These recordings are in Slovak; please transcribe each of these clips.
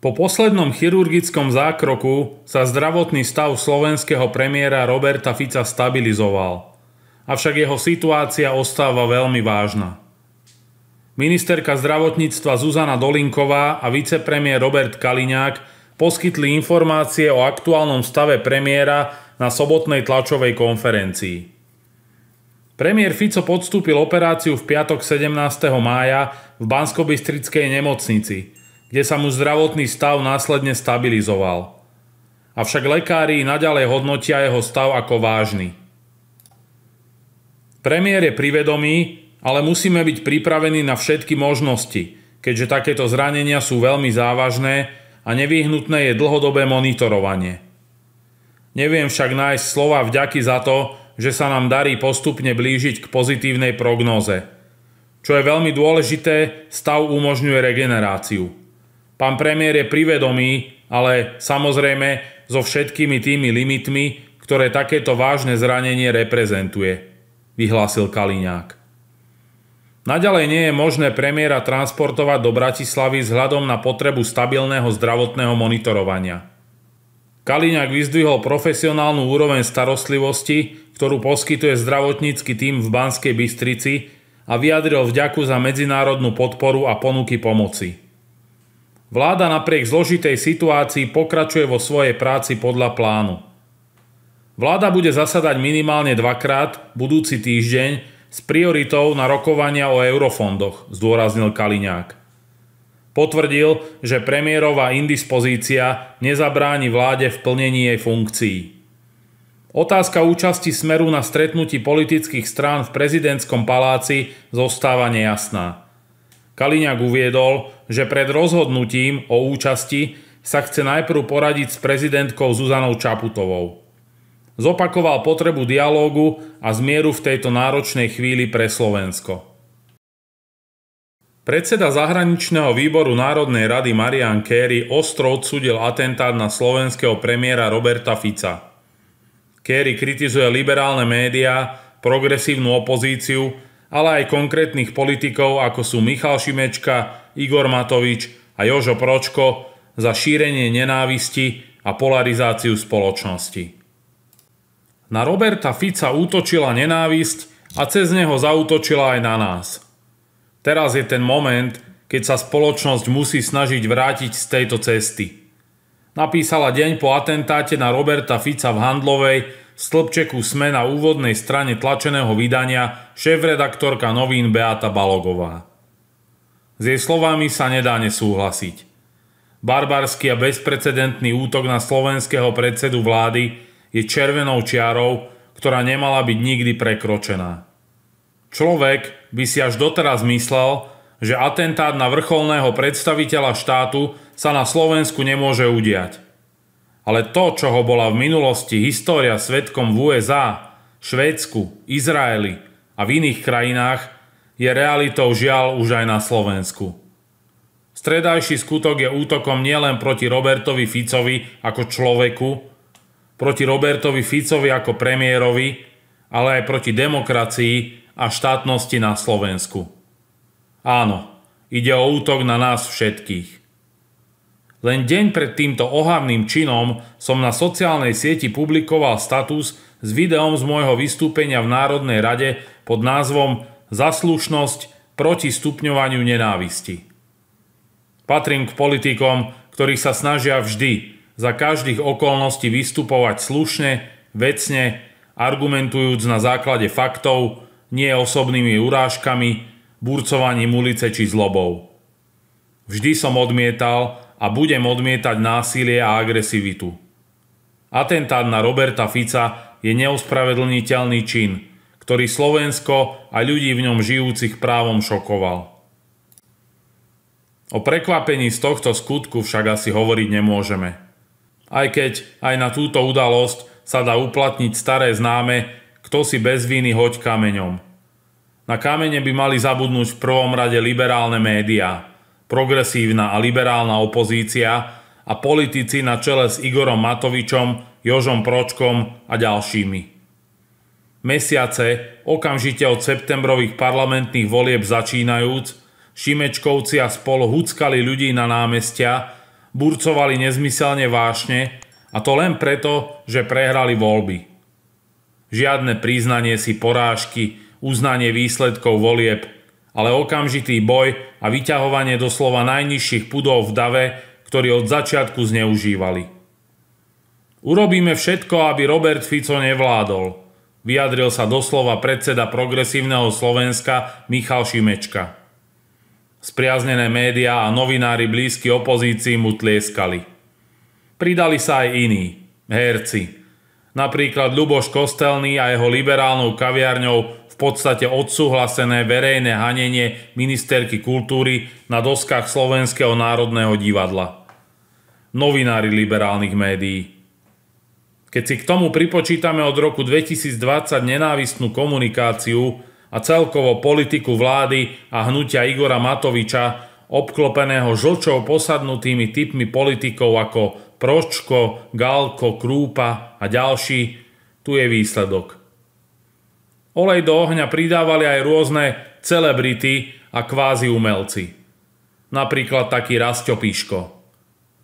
Po poslednom chirurgickom zákroku sa zdravotný stav slovenského premiéra Roberta Fica stabilizoval, avšak jeho situácia ostáva veľmi vážna. Ministerka zdravotníctva Zuzana Dolinková a vicepremiér Robert Kaliňák poskytli informácie o aktuálnom stave premiéra na sobotnej tlačovej konferencii. Premiér Fico podstúpil operáciu v piatok 17. mája v Banskobystrickej nemocnici – kde sa mu zdravotný stav následne stabilizoval. Avšak lekári naďalej hodnotia jeho stav ako vážny. Premiér je privedomý, ale musíme byť pripravení na všetky možnosti, keďže takéto zranenia sú veľmi závažné a nevyhnutné je dlhodobé monitorovanie. Neviem však nájsť slova vďaky za to, že sa nám darí postupne blížiť k pozitívnej prognoze. Čo je veľmi dôležité, stav umožňuje regeneráciu. Pán premiér je privedomý, ale samozrejme so všetkými tými limitmi, ktoré takéto vážne zranenie reprezentuje, vyhlásil Kaliňák. Naďalej nie je možné premiéra transportovať do Bratislavy vzhľadom na potrebu stabilného zdravotného monitorovania. Kaliňák vyzdvihol profesionálnu úroveň starostlivosti, ktorú poskytuje zdravotnícky tím v Banskej Bystrici a vyjadril vďaku za medzinárodnú podporu a ponuky pomoci. Vláda napriek zložitej situácii pokračuje vo svojej práci podľa plánu. Vláda bude zasadať minimálne dvakrát budúci týždeň s prioritou na rokovania o eurofondoch, zdôraznil Kaliňák. Potvrdil, že premiérová indispozícia nezabráni vláde v plnení jej funkcií. Otázka účasti Smeru na stretnutí politických strán v prezidentskom paláci zostáva nejasná. Kaliňák uviedol, že pred rozhodnutím o účasti sa chce najprv poradiť s prezidentkou Zuzanou Čaputovou. Zopakoval potrebu dialógu a zmieru v tejto náročnej chvíli pre Slovensko. Predseda zahraničného výboru Národnej rady Marian Kerry ostro odsudil atentát na slovenského premiéra Roberta Fica. Kerry kritizuje liberálne médiá, progresívnu opozíciu, ale aj konkrétnych politikov ako sú Michal Šimečka, Igor Matovič a Jožo Pročko za šírenie nenávisti a polarizáciu spoločnosti. Na Roberta Fica útočila nenávisť a cez neho zautočila aj na nás. Teraz je ten moment, keď sa spoločnosť musí snažiť vrátiť z tejto cesty. Napísala deň po atentáte na Roberta Fica v Handlovej v stĺpčeku SME na úvodnej strane tlačeného vydania šéf-redaktorka novín Beata Balogová. S jej slovami sa nedá nesúhlasiť. Barbarský a bezprecedentný útok na slovenského predsedu vlády je červenou čiarou, ktorá nemala byť nikdy prekročená. Človek by si až doteraz myslel, že atentát na vrcholného predstaviteľa štátu sa na Slovensku nemôže udiať. Ale to, čo ho bola v minulosti história svetkom v USA, Švédsku, Izraeli a v iných krajinách, je realitou žiaľ už aj na Slovensku. Stredajší skutok je útokom nielen proti Robertovi Ficovi ako človeku, proti Robertovi Ficovi ako premiérovi, ale aj proti demokracii a štátnosti na Slovensku. Áno, ide o útok na nás všetkých. Len deň pred týmto ohavným činom som na sociálnej sieti publikoval status s videom z môjho vystúpenia v Národnej rade pod názvom za slušnosť proti stupňovaniu nenávisti. Patrím k politikom, ktorí sa snažia vždy, za každých okolností vystupovať slušne, vecne, argumentujúc na základe faktov, nie osobnými urážkami, burcovaním ulice či zlobou. Vždy som odmietal a budem odmietať násilie a agresivitu. Atentát na Roberta Fica je neospravedlniteľný čin – ktorý Slovensko a ľudí v ňom žijúcich právom šokoval. O prekvapení z tohto skutku však asi hovoriť nemôžeme. Aj keď aj na túto udalosť sa dá uplatniť staré známe, kto si bez viny hoď kameňom. Na kamene by mali zabudnúť v prvom rade liberálne médiá, progresívna a liberálna opozícia a politici na čele s Igorom Matovičom, Jožom Pročkom a ďalšími. Mesiace, okamžite od septembrových parlamentných volieb začínajúc, Šimečkovci a spolu huckali ľudí na námestia, burcovali nezmyselne vášne a to len preto, že prehrali voľby. Žiadne priznanie si porážky, uznanie výsledkov volieb, ale okamžitý boj a vyťahovanie doslova najnižších pudov v dave, ktorý od začiatku zneužívali. Urobíme všetko, aby Robert Fico nevládol – Vyjadril sa doslova predseda progresívneho Slovenska Michal Šimečka. Spriaznené médiá a novinári blízky opozícii mu tlieskali. Pridali sa aj iní, herci. Napríklad Ľuboš Kostelný a jeho liberálnou kaviarňou v podstate odsúhlasené verejné hanenie ministerky kultúry na doskách Slovenského národného divadla. Novinári liberálnych médií. Keď si k tomu pripočítame od roku 2020 nenávistnú komunikáciu a celkovo politiku vlády a hnutia Igora Matoviča, obklopeného žlčou posadnutými typmi politikov ako Pročko, Galko, Krúpa a ďalší, tu je výsledok. Olej do ohňa pridávali aj rôzne celebrity a kvázi umelci. Napríklad taký Rastio Piško.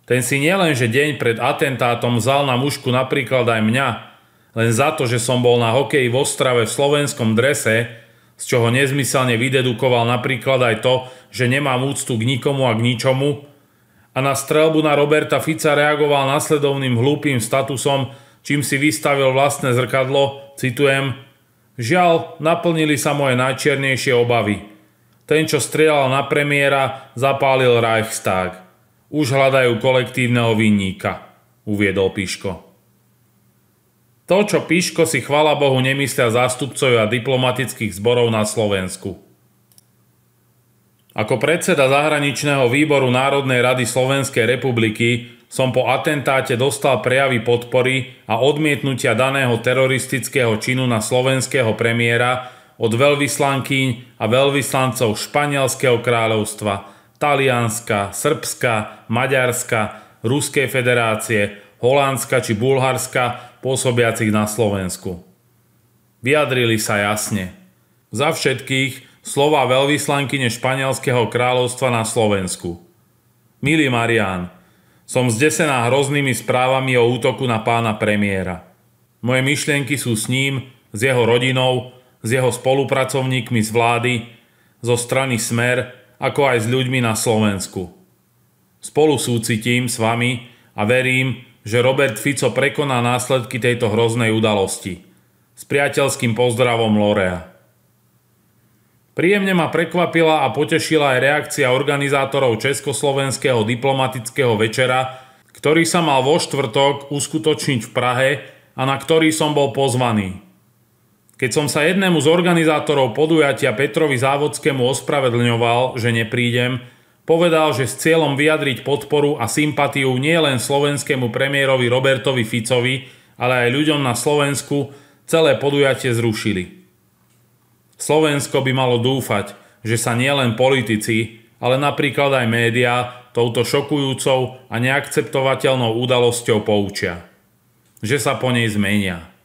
Ten si nielen, že deň pred atentátom vzal na mušku napríklad aj mňa, len za to, že som bol na hokeji v Ostrave v slovenskom drese, z čoho nezmyselne vydedukoval napríklad aj to, že nemám úctu k nikomu a k ničomu, a na strelbu na Roberta Fica reagoval nasledovným hlúpým statusom, čím si vystavil vlastné zrkadlo, citujem, Žiaľ, naplnili sa moje najčiernejšie obavy. Ten, čo strieľal na premiéra, zapálil Reichstag. Už hľadajú kolektívneho vinníka, uviedol Piško. To, čo Piško si chvala Bohu nemyslia zástupcovia diplomatických zborov na Slovensku. Ako predseda zahraničného výboru Národnej rady Slovenskej republiky som po atentáte dostal prejavy podpory a odmietnutia daného teroristického činu na slovenského premiéra od veľvyslankyň a veľvyslancov Španielského kráľovstva – Talianska, Srbska, Maďarska, Ruskej federácie, Holandska či Bulharska pôsobiacich na Slovensku. Vyjadrili sa jasne. Za všetkých slova veľvyslankyne Španielského kráľovstva na Slovensku. Milý Marián, som zdesená hroznými správami o útoku na pána premiéra. Moje myšlienky sú s ním, s jeho rodinou, s jeho spolupracovníkmi z vlády, zo strany Smer ako aj s ľuďmi na Slovensku. Spolu súcitím s vami a verím, že Robert Fico prekoná následky tejto hroznej udalosti. S priateľským pozdravom Lorea. Príjemne ma prekvapila a potešila aj reakcia organizátorov Československého diplomatického večera, ktorý sa mal vo štvrtok uskutočniť v Prahe a na ktorý som bol pozvaný. Keď som sa jednému z organizátorov podujatia Petrovi Závodskému ospravedlňoval, že neprídem, povedal, že s cieľom vyjadriť podporu a sympatiu nie len slovenskému premiérovi Robertovi Ficovi, ale aj ľuďom na Slovensku, celé podujatie zrušili. Slovensko by malo dúfať, že sa nielen politici, ale napríklad aj médiá touto šokujúcou a neakceptovateľnou udalosťou poučia. Že sa po nej zmenia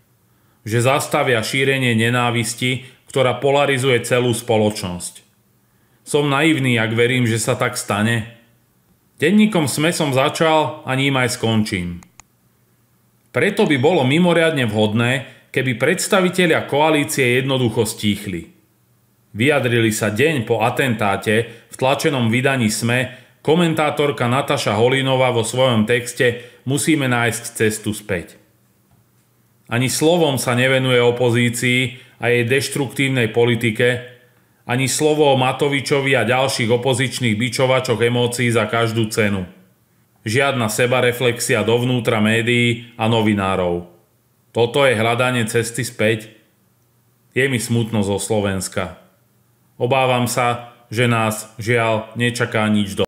že zastavia šírenie nenávisti, ktorá polarizuje celú spoločnosť. Som naivný, ak verím, že sa tak stane. Denníkom sme som začal a ním aj skončím. Preto by bolo mimoriadne vhodné, keby predstavitelia koalície jednoducho stíchli. Vyjadrili sa deň po atentáte v tlačenom vydaní SME komentátorka Nataša Holinová vo svojom texte Musíme nájsť cestu späť ani slovom sa nevenuje opozícii a jej deštruktívnej politike, ani slovo o Matovičovi a ďalších opozičných bičovačoch emócií za každú cenu. Žiadna sebareflexia dovnútra médií a novinárov. Toto je hľadanie cesty späť. Je mi smutno zo Slovenska. Obávam sa, že nás, žiaľ, nečaká nič do...